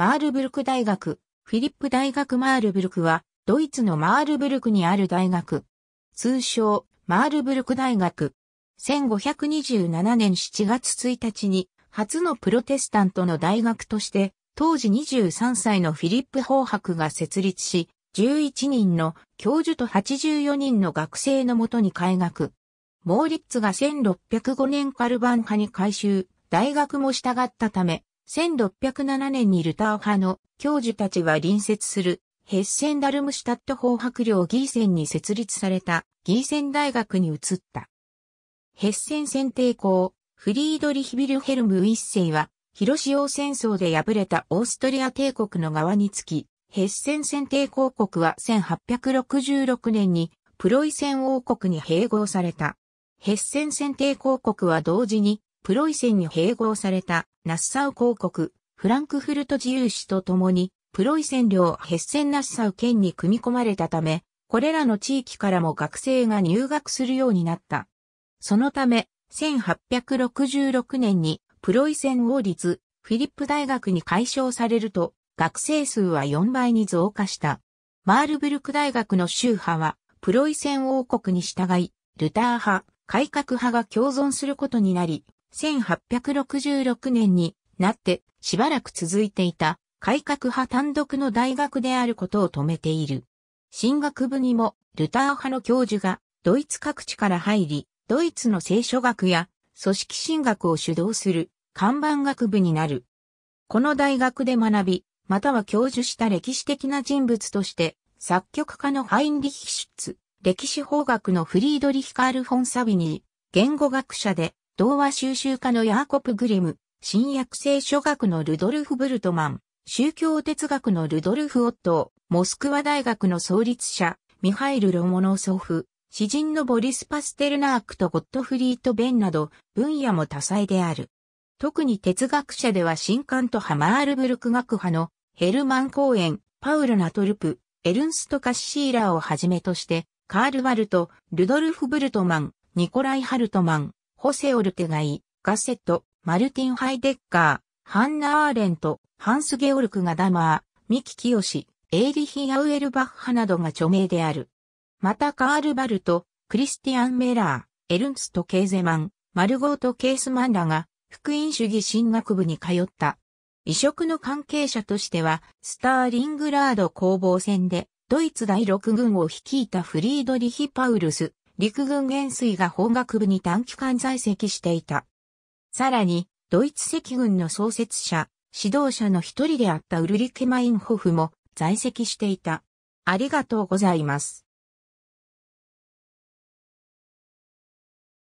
マールブルク大学、フィリップ大学マールブルクは、ドイツのマールブルクにある大学。通称、マールブルク大学。1527年7月1日に、初のプロテスタントの大学として、当時23歳のフィリップ・ホー博が設立し、11人の教授と84人の学生のもとに開学。モーリッツが1605年カルバン派に改修、大学も従ったため、1607年にルター派の教授たちは隣接するヘッセンダルムシュタット法白領ギーセンに設立されたギーセン大学に移った。ヘッセン選定校、フリードリヒビルヘルム一世は、広潮戦争で敗れたオーストリア帝国の側につき、ヘッセン選定公国は1866年にプロイセン王国に併合された。ヘッセン選定公国は同時にプロイセンに併合されたナッサウ公国、フランクフルト自由市と共に、プロイセン領ヘッセンナッサウ県に組み込まれたため、これらの地域からも学生が入学するようになった。そのため、1866年にプロイセン王立フィリップ大学に解消されると、学生数は4倍に増加した。マールブルク大学の宗派は、プロイセン王国に従い、ルター派、改革派が共存することになり、1866年になってしばらく続いていた改革派単独の大学であることを止めている。進学部にもルター派の教授がドイツ各地から入り、ドイツの聖書学や組織進学を主導する看板学部になる。この大学で学び、または教授した歴史的な人物として、作曲家のハインリヒシュツ、歴史法学のフリードリヒカール・フォン・サビニー、言語学者で童話収集家のヤーコプ・グリム、新約聖書学のルドルフ・ブルトマン、宗教哲学のルドルフ・オットー、モスクワ大学の創立者、ミハイル・ロモノソフ、詩人のボリス・パステルナークとゴットフリート・ベンなど、分野も多彩である。特に哲学者では新刊とハマールブルク学派のヘルマン・公ン、パウル・ナトルプ、エルンスト・カッシーラーをはじめとして、カール・ワルト、ルドルフ・ブルトマン、ニコライ・ハルトマン、ホセ・オルテガイ、ガセット、マルティン・ハイデッカー、ハンナ・アーレント、ハンス・ゲオルクがダマー、ミキ・キヨシ、エイリヒ・アウエルバッハなどが著名である。またカール・バルト、クリスティアン・メラー、エルンスト・ケーゼマン、マルゴート・ケースマンらが、福音主義神学部に通った。異色の関係者としては、スターリングラード攻防戦で、ドイツ第6軍を率いたフリードリヒ・パウルス、陸軍元帥が法学部に短期間在籍していた。さらに、ドイツ赤軍の創設者、指導者の一人であったウルリケ・マインホフも在籍していた。ありがとうございます。